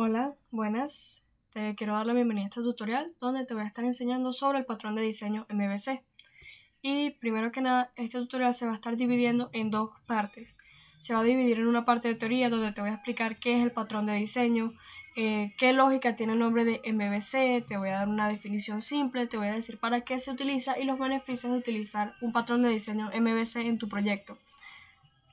Hola, buenas. Te quiero dar la bienvenida a este tutorial donde te voy a estar enseñando sobre el patrón de diseño MVC. Y primero que nada, este tutorial se va a estar dividiendo en dos partes. Se va a dividir en una parte de teoría donde te voy a explicar qué es el patrón de diseño, eh, qué lógica tiene el nombre de MVC, te voy a dar una definición simple, te voy a decir para qué se utiliza y los beneficios de utilizar un patrón de diseño MVC en tu proyecto.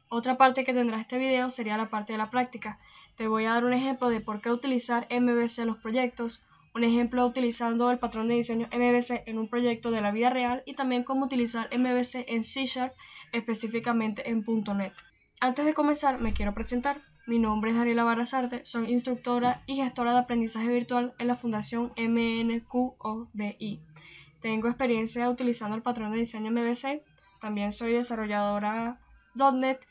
Otra parte que tendrá este video sería la parte de la práctica. Te voy a dar un ejemplo de por qué utilizar MVC en los proyectos, un ejemplo utilizando el patrón de diseño MVC en un proyecto de la vida real y también cómo utilizar MVC en C Sharp, específicamente en .NET. Antes de comenzar, me quiero presentar. Mi nombre es Daniela Barazarte, soy instructora y gestora de aprendizaje virtual en la Fundación MNQOBI. Tengo experiencia utilizando el patrón de diseño MVC, también soy desarrolladora .NET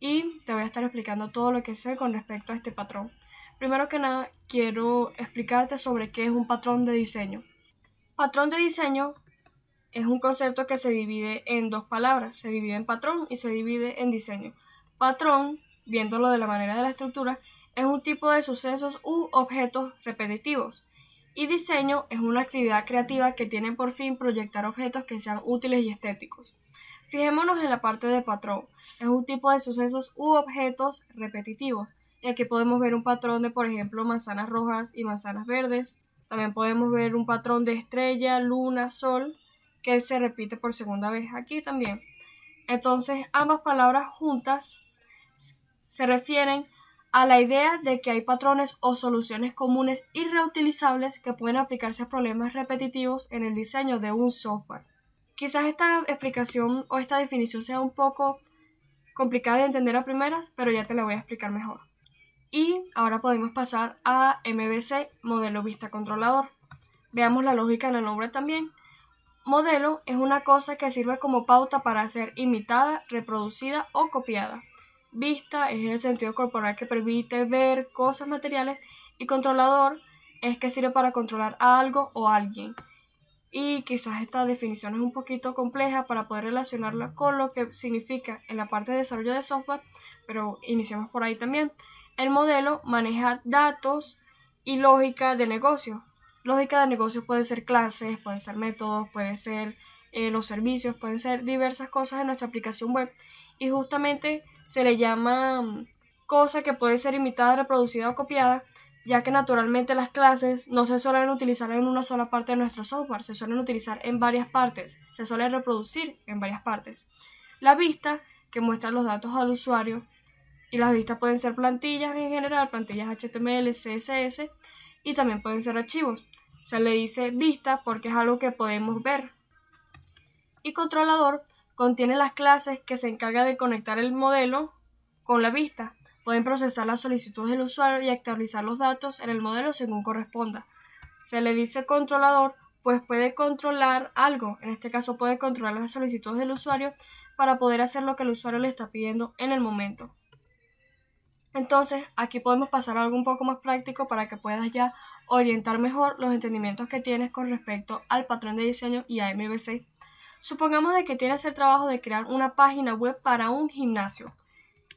y te voy a estar explicando todo lo que sé con respecto a este patrón. Primero que nada, quiero explicarte sobre qué es un patrón de diseño. Patrón de diseño es un concepto que se divide en dos palabras, se divide en patrón y se divide en diseño. Patrón, viéndolo de la manera de la estructura, es un tipo de sucesos u objetos repetitivos. Y diseño es una actividad creativa que tiene por fin proyectar objetos que sean útiles y estéticos. Fijémonos en la parte de patrón. Es un tipo de sucesos u objetos repetitivos. Y aquí podemos ver un patrón de, por ejemplo, manzanas rojas y manzanas verdes. También podemos ver un patrón de estrella, luna, sol, que se repite por segunda vez aquí también. Entonces, ambas palabras juntas se refieren a la idea de que hay patrones o soluciones comunes y reutilizables que pueden aplicarse a problemas repetitivos en el diseño de un software. Quizás esta explicación o esta definición sea un poco complicada de entender a primeras, pero ya te la voy a explicar mejor. Y ahora podemos pasar a MVC, modelo vista controlador. Veamos la lógica en el nombre también. Modelo es una cosa que sirve como pauta para ser imitada, reproducida o copiada. Vista es el sentido corporal que permite ver cosas materiales y controlador es que sirve para controlar a algo o alguien y quizás esta definición es un poquito compleja para poder relacionarla con lo que significa en la parte de desarrollo de software, pero iniciamos por ahí también. El modelo maneja datos y lógica de negocio. Lógica de negocio puede ser clases, pueden ser métodos, puede ser eh, los servicios, pueden ser diversas cosas en nuestra aplicación web y justamente se le llama mm, cosa que puede ser imitada, reproducida o copiada ya que naturalmente las clases no se suelen utilizar en una sola parte de nuestro software, se suelen utilizar en varias partes, se suelen reproducir en varias partes. La vista, que muestra los datos al usuario, y las vistas pueden ser plantillas en general, plantillas HTML, CSS, y también pueden ser archivos. Se le dice vista porque es algo que podemos ver. Y controlador contiene las clases que se encarga de conectar el modelo con la vista Pueden procesar las solicitudes del usuario y actualizar los datos en el modelo según corresponda. Se le dice controlador, pues puede controlar algo. En este caso puede controlar las solicitudes del usuario para poder hacer lo que el usuario le está pidiendo en el momento. Entonces, aquí podemos pasar a algo un poco más práctico para que puedas ya orientar mejor los entendimientos que tienes con respecto al patrón de diseño y a MVC. Supongamos de que tienes el trabajo de crear una página web para un gimnasio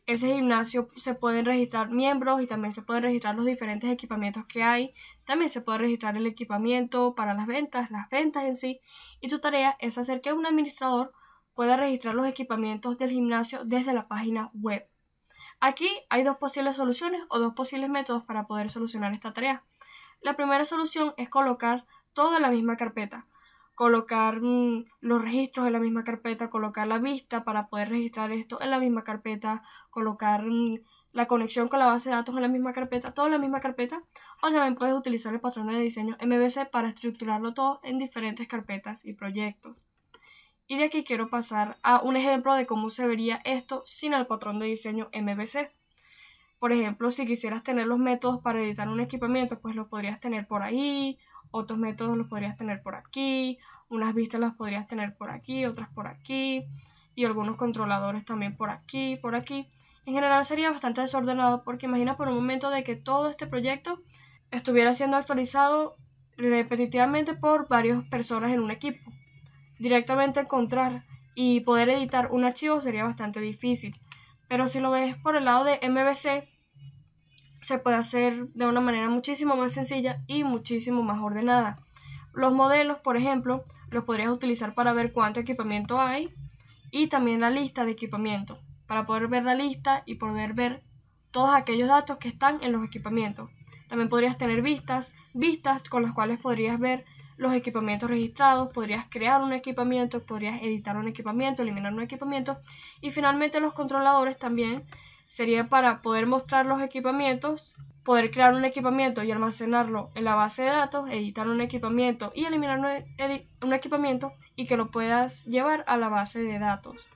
ese gimnasio se pueden registrar miembros y también se pueden registrar los diferentes equipamientos que hay. También se puede registrar el equipamiento para las ventas, las ventas en sí. Y tu tarea es hacer que un administrador pueda registrar los equipamientos del gimnasio desde la página web. Aquí hay dos posibles soluciones o dos posibles métodos para poder solucionar esta tarea. La primera solución es colocar todo en la misma carpeta colocar mm, los registros en la misma carpeta, colocar la vista para poder registrar esto en la misma carpeta, colocar mm, la conexión con la base de datos en la misma carpeta, todo en la misma carpeta, o también puedes utilizar el patrón de diseño MVC para estructurarlo todo en diferentes carpetas y proyectos. Y de aquí quiero pasar a un ejemplo de cómo se vería esto sin el patrón de diseño MVC. Por ejemplo, si quisieras tener los métodos para editar un equipamiento, pues los podrías tener por ahí, otros métodos los podrías tener por aquí, unas vistas las podrías tener por aquí, otras por aquí, y algunos controladores también por aquí, por aquí. En general sería bastante desordenado porque imagina por un momento de que todo este proyecto estuviera siendo actualizado repetitivamente por varias personas en un equipo. Directamente encontrar y poder editar un archivo sería bastante difícil. Pero si lo ves por el lado de MVC, se puede hacer de una manera muchísimo más sencilla y muchísimo más ordenada. Los modelos, por ejemplo, los podrías utilizar para ver cuánto equipamiento hay y también la lista de equipamiento, para poder ver la lista y poder ver todos aquellos datos que están en los equipamientos. También podrías tener vistas, vistas con las cuales podrías ver los equipamientos registrados, podrías crear un equipamiento, podrías editar un equipamiento, eliminar un equipamiento y finalmente los controladores también serían para poder mostrar los equipamientos poder crear un equipamiento y almacenarlo en la base de datos, editar un equipamiento y eliminar e- un, equipamiento y que lo puedas llevar a la base de datos.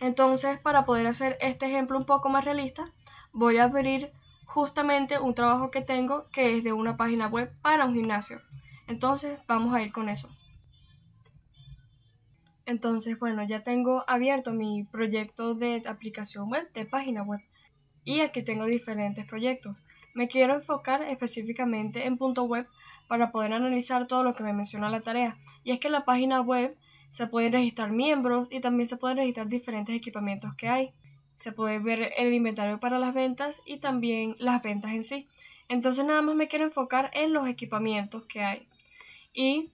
Entonces, para poder hacer este ejemplo un poco más realista, voy a abrir justamente un trabajo que tengo que es de una página web para un gimnasio. Entonces, vamos a ir con eso. Entonces, bueno, ya tengo abierto mi proyecto de aplicación web, de página web y aquí tengo diferentes proyectos. Me quiero enfocar específicamente en punto web para poder analizar todo lo que me menciona la tarea. Y es que en la página web se pueden registrar miembros y también se pueden registrar diferentes equipamientos que hay. Se puede ver el inventario para las ventas y también las ventas en sí. Entonces nada más me quiero enfocar en los equipamientos que hay. Y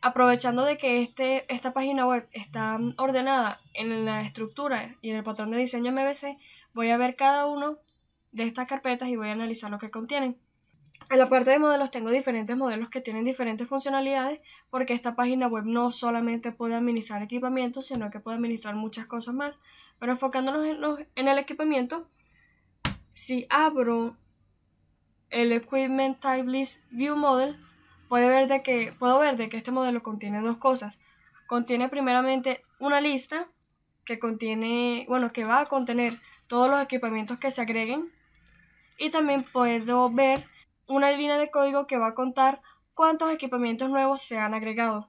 aprovechando de que este, esta página web está ordenada en la estructura y en el patrón de diseño MVC, Voy a ver cada uno de estas carpetas y voy a analizar lo que contienen. En la parte de modelos tengo diferentes modelos que tienen diferentes funcionalidades porque esta página web no solamente puede administrar equipamiento, sino que puede administrar muchas cosas más. Pero enfocándonos en, el equipamiento, si abro el Equipment Type List View Model, ver de que, puedo ver de que este modelo contiene dos cosas. Contiene primeramente una lista que contiene, bueno, que va a contener todos los equipamientos que se agreguen. Y también puedo ver una línea de código que va a contar cuántos equipamientos nuevos se han agregado.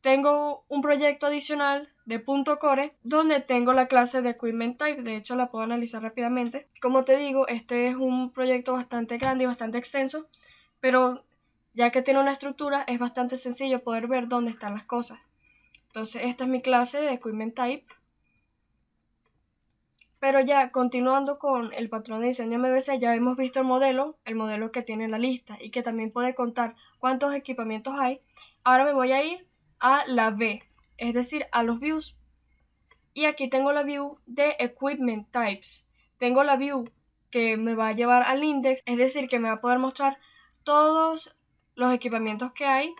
Tengo un proyecto adicional de punto .core donde tengo la clase de equipment type, de hecho la puedo analizar rápidamente. Como te digo, este es un proyecto bastante grande y bastante extenso, pero ya que tiene una estructura es bastante sencillo poder ver dónde están las cosas. Entonces esta es mi clase de equipment type pero ya continuando con el patrón de diseño MVC, ya hemos visto el modelo, el modelo que tiene la lista y que también puede contar cuántos equipamientos hay. Ahora me voy a ir a la B, es decir, a los views. Y aquí tengo la view de Equipment Types. Tengo la view que me va a llevar al index, es decir, que me va a poder mostrar todos los equipamientos que hay.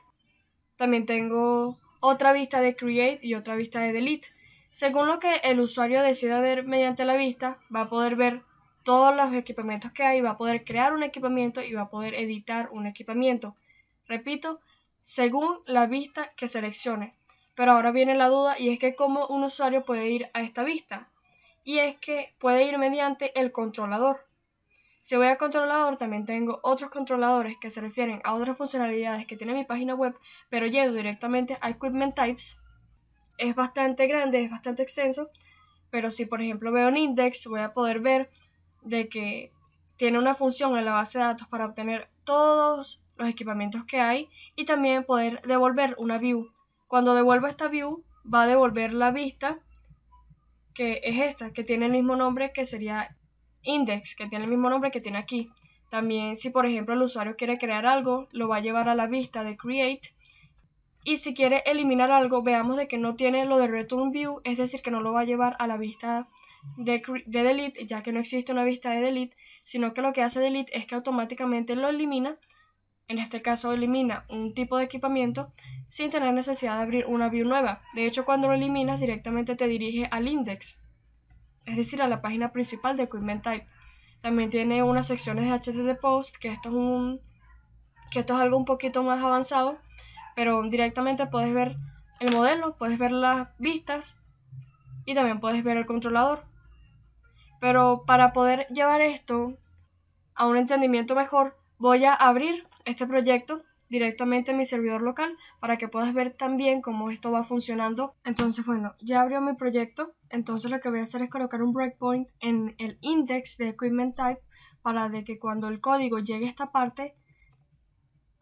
También tengo otra vista de Create y otra vista de Delete. Según lo que el usuario decida ver mediante la vista, va a poder ver todos los equipamientos que hay, va a poder crear un equipamiento y va a poder editar un equipamiento. Repito, según la vista que seleccione. Pero ahora viene la duda y es que cómo un usuario puede ir a esta vista. Y es que puede ir mediante el controlador. Si voy a controlador, también tengo otros controladores que se refieren a otras funcionalidades que tiene mi página web, pero llego directamente a Equipment Types es bastante grande, es bastante extenso, pero si por ejemplo veo un index, voy a poder ver de que tiene una función en la base de datos para obtener todos los equipamientos que hay y también poder devolver una view. Cuando devuelva esta view, va a devolver la vista que es esta, que tiene el mismo nombre que sería index, que tiene el mismo nombre que tiene aquí. También si por ejemplo el usuario quiere crear algo, lo va a llevar a la vista de create y si quiere eliminar algo, veamos de que no tiene lo de return view, es decir, que no lo va a llevar a la vista de, de delete, ya que no existe una vista de delete, sino que lo que hace delete es que automáticamente lo elimina, en este caso elimina un tipo de equipamiento sin tener necesidad de abrir una view nueva. De hecho, cuando lo eliminas directamente te dirige al index, es decir, a la página principal de Equipment Type. También tiene unas secciones de HTTP post, que esto es un que esto es algo un poquito más avanzado pero directamente puedes ver el modelo, puedes ver las vistas y también puedes ver el controlador. Pero para poder llevar esto a un entendimiento mejor, voy a abrir este proyecto directamente en mi servidor local para que puedas ver también cómo esto va funcionando. Entonces, bueno, ya abrió mi proyecto. Entonces lo que voy a hacer es colocar un breakpoint en el index de equipment type para de que cuando el código llegue a esta parte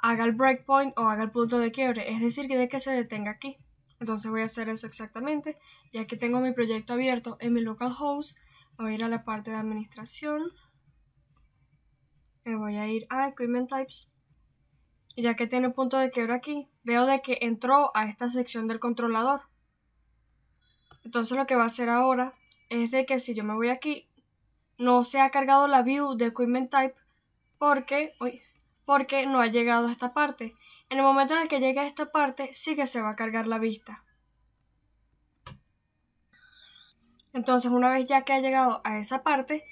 haga el breakpoint o haga el punto de quiebre, es decir, que de que se detenga aquí. Entonces voy a hacer eso exactamente, ya que tengo mi proyecto abierto en mi localhost, voy a ir a la parte de administración, me voy a ir a Equipment Types, y ya que tiene el punto de quiebre aquí, veo de que entró a esta sección del controlador. Entonces lo que va a hacer ahora es de que si yo me voy aquí, no se ha cargado la view de Equipment Type, porque porque no ha llegado a esta parte. En el momento en el que llegue a esta parte, sí que se va a cargar la vista. Entonces, una vez ya que ha llegado a esa parte,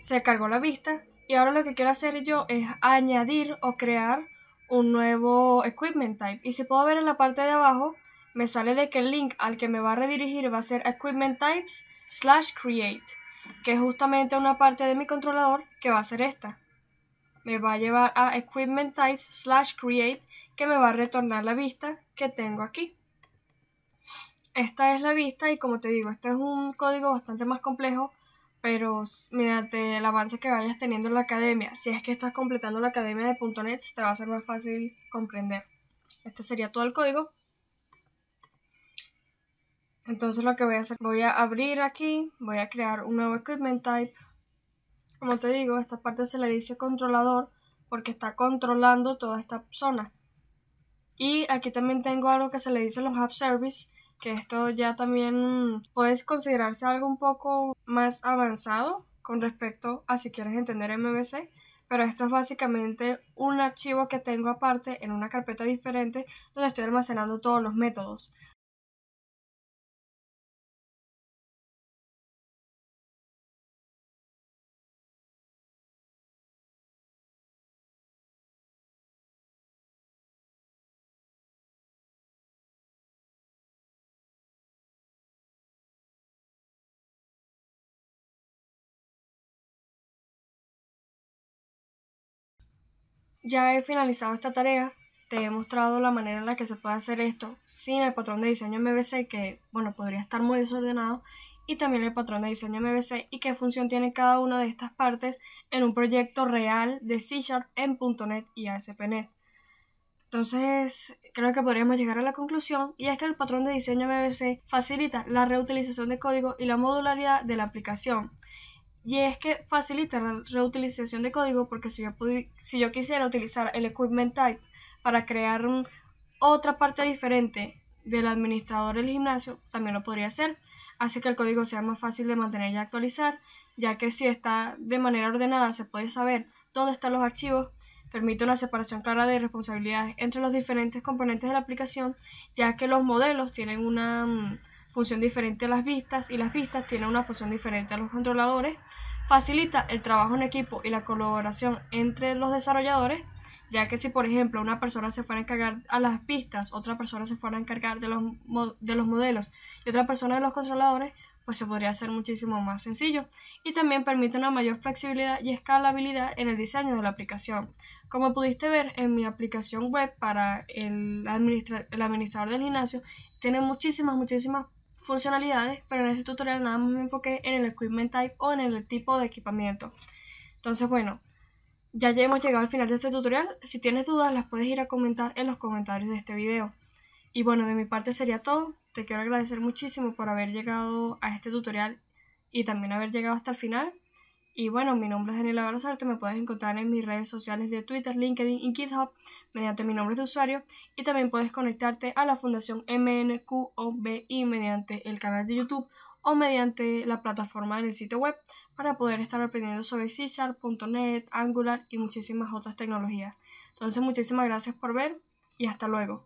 se cargó la vista y ahora lo que quiero hacer yo es añadir o crear un nuevo equipment type. Y si puedo ver en la parte de abajo, me sale de que el link al que me va a redirigir va a ser equipment types slash create, que es justamente una parte de mi controlador que va a ser esta me va a llevar a Equipment Types slash Create que me va a retornar la vista que tengo aquí. Esta es la vista y como te digo, este es un código bastante más complejo, pero mediante el avance que vayas teniendo en la academia, si es que estás completando la academia de .NET, te va a ser más fácil comprender. Este sería todo el código. Entonces lo que voy a hacer, voy a abrir aquí, voy a crear un nuevo equipment type. Como te digo, esta parte se le dice controlador porque está controlando toda esta zona. Y aquí también tengo algo que se le dice los hub service, que esto ya también puedes considerarse algo un poco más avanzado con respecto a si quieres entender MVC, pero esto es básicamente un archivo que tengo aparte en una carpeta diferente donde estoy almacenando todos los métodos. Ya he finalizado esta tarea, te he mostrado la manera en la que se puede hacer esto sin el patrón de diseño MVC que, bueno, podría estar muy desordenado y también el patrón de diseño MVC y qué función tiene cada una de estas partes en un proyecto real de C Sharp en .NET y ASP.NET. Entonces, creo que podríamos llegar a la conclusión y es que el patrón de diseño MVC facilita la reutilización de código y la modularidad de la aplicación y es que facilita la reutilización de código porque si yo, si yo quisiera utilizar el equipment type para crear otra parte diferente del administrador del gimnasio, también lo podría hacer. Así que el código sea más fácil de mantener y actualizar, ya que si está de manera ordenada se puede saber dónde están los archivos permite una separación clara de responsabilidades entre los diferentes componentes de la aplicación, ya que los modelos tienen una mm, función diferente a las vistas y las vistas tienen una función diferente a los controladores, facilita el trabajo en equipo y la colaboración entre los desarrolladores, ya que si por ejemplo una persona se fuera a encargar a las vistas otra persona se fuera a encargar de los, de los modelos y otra persona de los controladores, pues se podría hacer muchísimo más sencillo y también permite una mayor flexibilidad y escalabilidad en el diseño de la aplicación. Como pudiste ver en mi aplicación web para el, el administrador del gimnasio, tiene muchísimas, muchísimas funcionalidades, pero en este tutorial nada más me enfoqué en el equipment type o en el tipo de equipamiento. Entonces, bueno, ya hemos llegado al final de este tutorial. Si tienes dudas, las puedes ir a comentar en los comentarios de este video. Y bueno, de mi parte sería todo. Te quiero agradecer muchísimo por haber llegado a este tutorial y también haber llegado hasta el final. Y bueno, mi nombre es Daniela Garzarte, me puedes encontrar en mis redes sociales de Twitter, LinkedIn y GitHub mediante mi nombre de usuario y también puedes conectarte a la Fundación MNQOBI mediante el canal de YouTube o mediante la plataforma en del sitio web para poder estar aprendiendo sobre C .net, Angular y muchísimas otras tecnologías. Entonces, muchísimas gracias por ver y hasta luego.